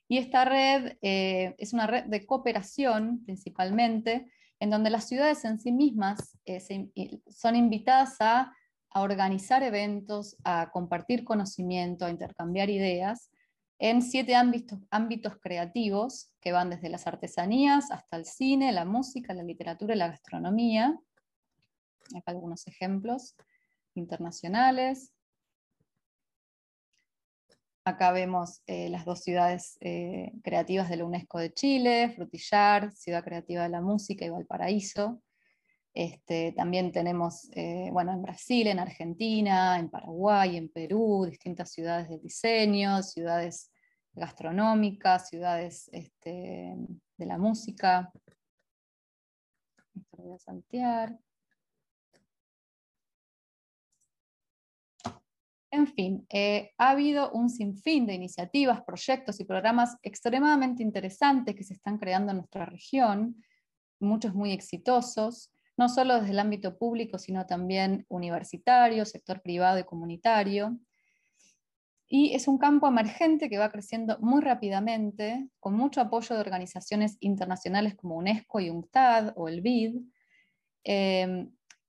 Y esta red es una red de cooperación principalmente, en donde las ciudades en sí mismas eh, son invitadas a, organizar eventos, a compartir conocimiento, a intercambiar ideas en siete ámbitos, ámbitos creativos que van desde las artesanías hasta el cine, la música, la literatura y la gastronomía. Acá algunos ejemplos internacionales. Acá vemos eh, las dos ciudades eh, creativas de la UNESCO de Chile, Frutillar, Ciudad Creativa de la Música y Valparaíso. Este, también tenemos, eh, bueno, en Brasil, en Argentina, en Paraguay, en Perú, distintas ciudades de diseño, ciudades gastronómicas, ciudades este, de la música. Esto a En fin, eh, ha habido un sinfín de iniciativas, proyectos y programas extremadamente interesantes que se están creando en nuestra región, muchos muy exitosos, no solo desde el ámbito público, sino también universitario, sector privado y comunitario. Y es un campo emergente que va creciendo muy rápidamente, con mucho apoyo de organizaciones internacionales como UNESCO y UNCTAD o el BID, eh,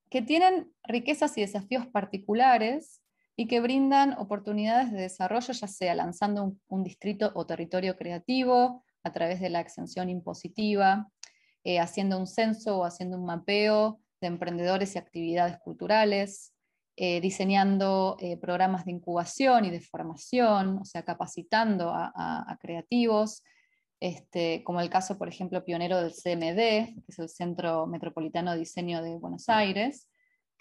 que tienen riquezas y desafíos particulares y que brindan oportunidades de desarrollo, ya sea lanzando un, distrito o territorio creativo a través de la exención impositiva, eh, haciendo un censo o haciendo un mapeo de emprendedores y actividades culturales, eh, diseñando eh, programas de incubación y de formación, o sea, capacitando a, creativos, este, como el caso, por ejemplo, pionero del CMD, que es el Centro Metropolitano de Diseño de Buenos Aires,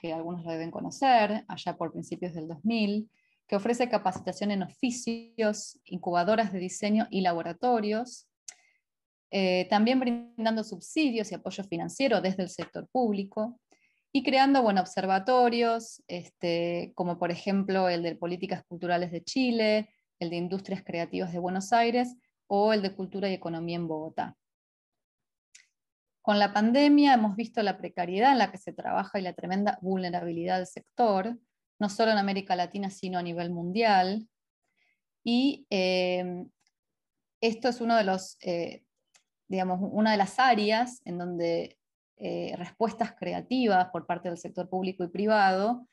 que algunos lo deben conocer, allá por principios del 2000, que ofrece capacitación en oficios, incubadoras de diseño y laboratorios, eh, también brindando subsidios y apoyo financiero desde el sector público y creando bueno, observatorios, este, como por ejemplo el de Políticas Culturales de Chile, el de Industrias Creativas de Buenos Aires o el de Cultura y Economía en Bogotá. Con la pandemia hemos visto la precariedad en la que se trabaja y la tremenda vulnerabilidad del sector, no solo en América Latina, sino a nivel mundial. Y eh, esto es uno de los, eh, una de las áreas en donde eh, respuestas creativas por parte del sector público y privado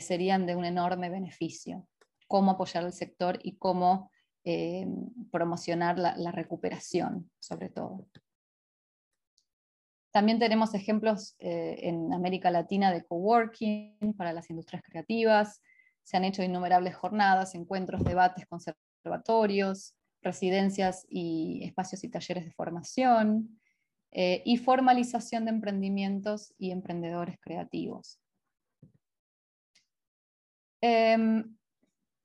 serían de un enorme beneficio. Cómo apoyar al sector y cómo promocionar la recuperación, sobre todo. También tenemos ejemplos eh, en América Latina de coworking para las industrias creativas. Se han hecho innumerables jornadas, encuentros, debates, conservatorios, residencias y espacios y talleres de formación. Eh, y formalización de emprendimientos y emprendedores creativos. Em,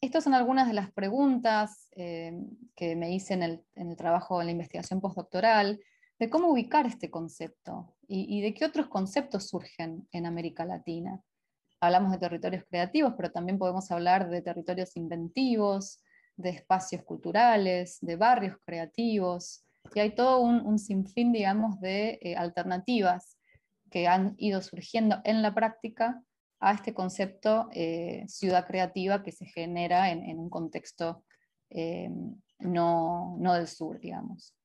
estas son algunas de las preguntas em, que me hice en el, en el, trabajo, en la investigación postdoctoral de cómo ubicar este concepto y, de qué otros conceptos surgen en América Latina. Hablamos de territorios creativos, pero también podemos hablar de territorios inventivos, de espacios culturales, de barrios creativos, y hay todo un, sinfín, digamos, de eh, alternativas que han ido surgiendo en la práctica a este concepto eh, ciudad creativa que se genera en, un contexto eh, no, no, del sur, digamos.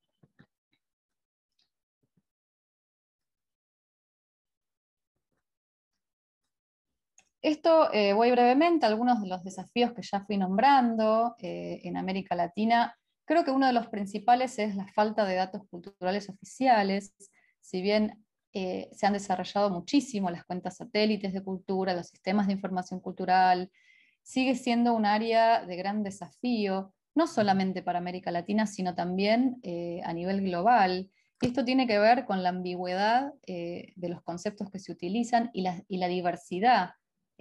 Esto eh, voy brevemente a algunos de los desafíos que ya fui nombrando eh, en América Latina. Creo que uno de los principales es la falta de datos culturales oficiales. Si bien eh, se han desarrollado muchísimo las cuentas satélites de cultura, los sistemas de información cultural, sigue siendo un área de gran desafío, no solamente para América Latina, sino también a nivel global. Y esto tiene que ver con la ambigüedad de los conceptos que se utilizan y la diversidad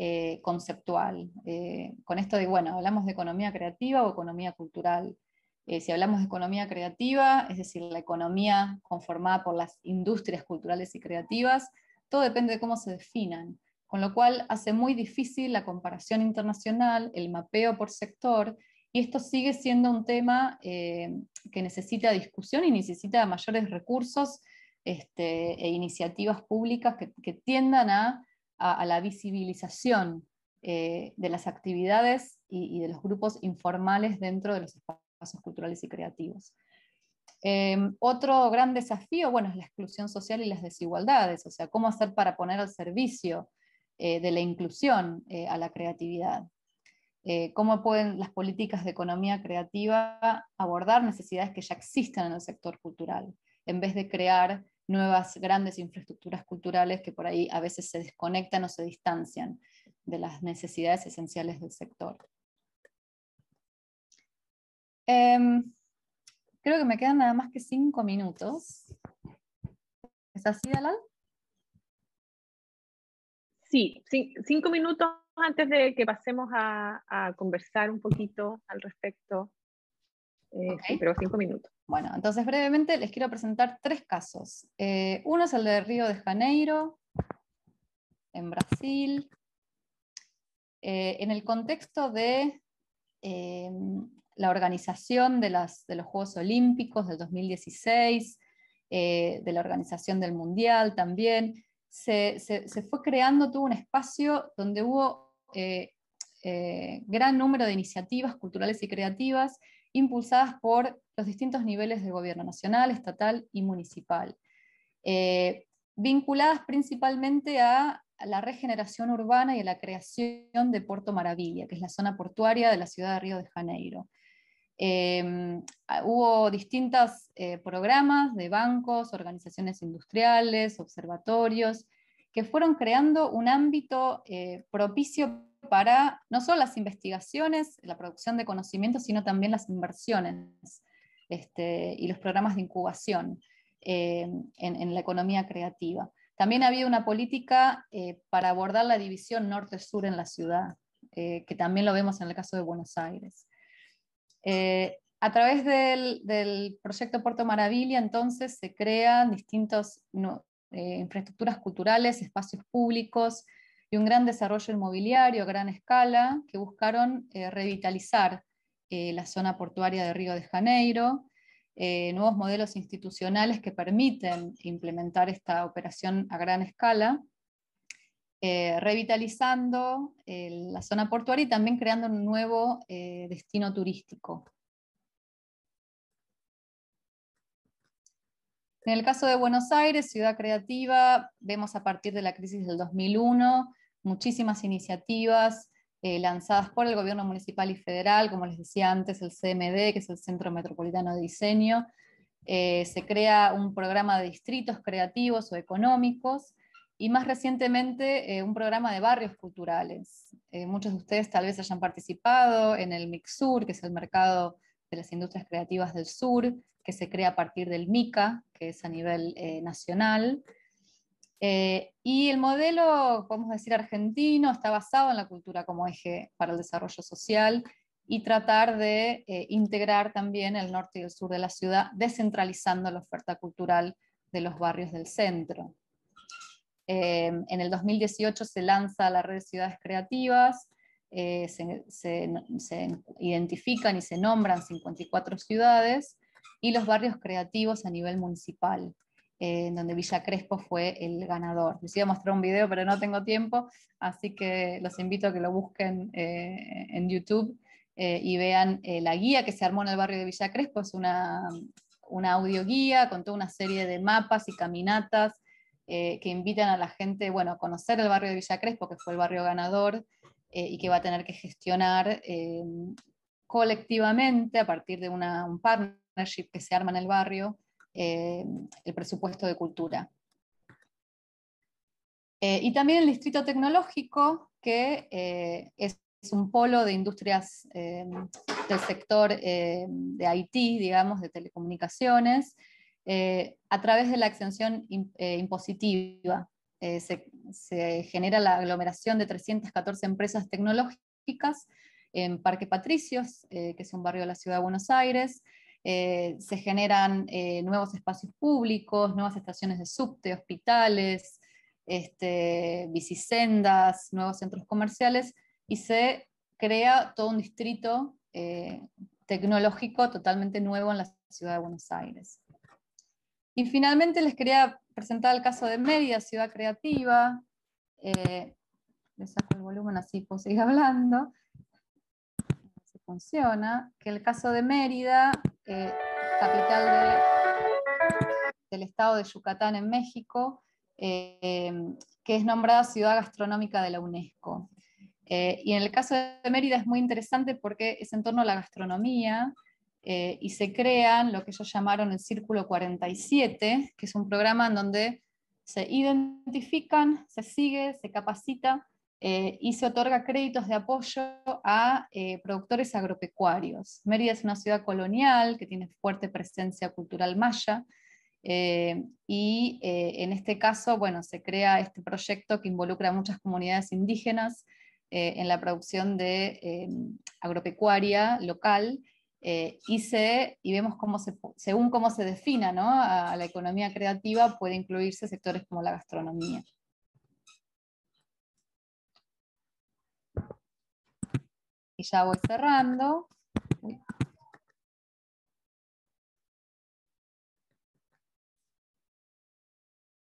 eh, conceptual. Eh, con esto de, bueno, hablamos de economía creativa o economía cultural. Eh, si hablamos de economía creativa, es decir, la economía conformada por las industrias culturales y creativas, todo depende de cómo se definan, con lo cual hace muy difícil la comparación internacional, el mapeo por sector, y esto sigue siendo un tema que necesita discusión y necesita mayores recursos este, e iniciativas públicas que tiendan a a, la visibilización eh, de las actividades y, de los grupos informales dentro de los espacios culturales y creativos. Em, otro gran desafío, bueno, es la exclusión social y las desigualdades, o sea, cómo hacer para poner al servicio eh, de la inclusión eh, a la creatividad. cómo pueden las políticas de economía creativa abordar necesidades que ya existen en el sector cultural, en vez de crear nuevas grandes infraestructuras culturales que por ahí a veces se desconectan o se distancian de las necesidades esenciales del sector. Em, creo que me quedan nada más que cinco minutos. ¿Es así, Dalal? Sí, cinco minutos antes de que pasemos a conversar un poquito al respecto eh, pero cinco minutos. Bueno, entonces brevemente les quiero presentar tres casos. Eh, uno es el de Río de Janeiro, en Brasil, eh, en el contexto de la organización de, los Juegos Olímpicos del 2016, de la organización del Mundial también, se, fue creando, tuvo un espacio donde hubo... gran número de iniciativas culturales y creativas impulsadas por los distintos niveles de gobierno nacional, estatal y municipal, eh, vinculadas principalmente a la regeneración urbana y a la creación de Puerto Maravilla, que es la zona portuaria de la ciudad de Río de Janeiro. Eh, ah, hubo distintos eh, programas de bancos, organizaciones industriales, observatorios, que fueron creando un ámbito propicio para no solo las investigaciones, la producción de conocimiento, sino también las inversiones este, y los programas de incubación eh, en, la economía creativa. También había una política eh, para abordar la división norte-sur en la ciudad, eh, que también lo vemos en el caso de Buenos Aires. a través del, proyecto Puerto Maravilla, entonces, se crean distintas infraestructuras culturales, espacios públicos, y un gran desarrollo inmobiliario a gran escala que buscaron eh, revitalizar eh, la zona portuaria de Río de Janeiro, eh, nuevos modelos institucionales que permiten implementar esta operación a gran escala, revitalizando la zona portuaria y también creando un nuevo destino turístico. En el caso de Buenos Aires, ciudad creativa, vemos a partir de la crisis del 2001 muchísimas iniciativas eh, lanzadas por el gobierno municipal y federal, como les decía antes, el CMD, que es el Centro Metropolitano de Diseño. Eh, se crea un programa de distritos creativos o económicos y más recientemente eh, un programa de barrios culturales. muchos de ustedes tal vez hayan participado en el MIXUR, que es el mercado de las industrias creativas del sur, que se crea a partir del MICA, que es a nivel nacional. Eh, y el modelo, podemos decir, argentino está basado en la cultura como eje para el desarrollo social y tratar de eh, integrar también el norte y el sur de la ciudad, descentralizando la oferta cultural de los barrios del centro. Eh, en el 2018 se lanza la red de ciudades creativas, se, identifican y se nombran 54 ciudades y los barrios creativos a nivel municipal. Eh, en donde Villa Crespo fue el ganador. Les iba a mostrar un video, pero no tengo tiempo, así que los invito a que lo busquen eh, en YouTube eh, y vean la guía que se armó en el barrio de Villa Crespo. Es una, una audioguía con toda una serie de mapas y caminatas que invitan a la gente bueno, a conocer el barrio de Villa Crespo, que fue el barrio ganador y que va a tener que gestionar colectivamente a partir de un partnership que se arma en el barrio. Eh, el presupuesto de cultura. Eh, y también el Distrito Tecnológico, que eh, es, un polo de industrias del sector de IT, digamos, de telecomunicaciones, a través de la extensión impositiva. Se, genera la aglomeración de 314 empresas tecnológicas en Parque Patricios, que es un barrio de la ciudad de Buenos Aires, eh, se generan eh, nuevos espacios públicos, nuevas estaciones de subte, hospitales, este, bicisendas, nuevos centros comerciales, y se crea todo un distrito eh, tecnológico totalmente nuevo en la ciudad de Buenos Aires. Y finalmente les quería presentar el caso de Mérida Ciudad Creativa. les saco el volumen así puedo seguir hablando funciona, que el caso de Mérida eh, capital del estado de Yucatán en México, eh, que es nombrada Ciudad Gastronómica de la UNESCO. Eh, y en el caso de Mérida es muy interesante porque es en torno a la gastronomía y se crean lo que ellos llamaron el Círculo 47, que es un programa en donde se identifican, se sigue, se capacita eh, y se otorga créditos de apoyo a eh, productores agropecuarios. Mérida es una ciudad colonial que tiene fuerte presencia cultural maya eh, y en este caso, bueno, se crea este proyecto que involucra a muchas comunidades indígenas en la producción de agropecuaria local y, vemos cómo se, según cómo se defina a, la economía creativa, puede incluirse sectores como la gastronomía. y ya voy cerrando.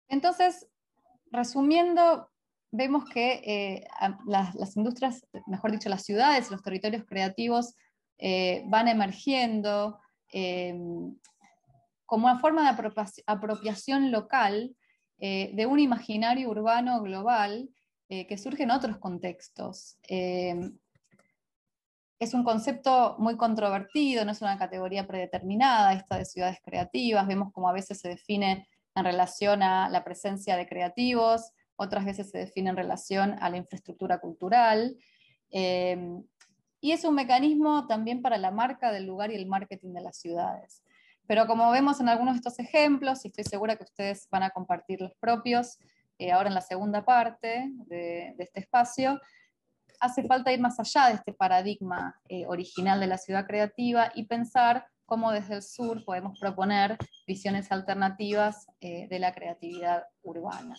Entonces, resumiendo, vemos que eh, las, industrias, mejor dicho, las ciudades, los territorios creativos eh, van emergiendo eh, como una forma de apropiación local de un imaginario urbano global que surge en otros contextos es un concepto muy controvertido, no es una categoría predeterminada, esta de ciudades creativas, vemos como a veces se define en relación a la presencia de creativos, otras veces se define en relación a la infraestructura cultural. Eh, y es un mecanismo también para la marca del lugar y el marketing de las ciudades. Pero como vemos en algunos de estos ejemplos, y estoy segura que ustedes van a compartir los propios eh, ahora en la segunda parte de este espacio, hace falta ir más allá de este paradigma eh, original de la ciudad creativa y pensar cómo desde el sur podemos proponer visiones alternativas eh, de la creatividad urbana.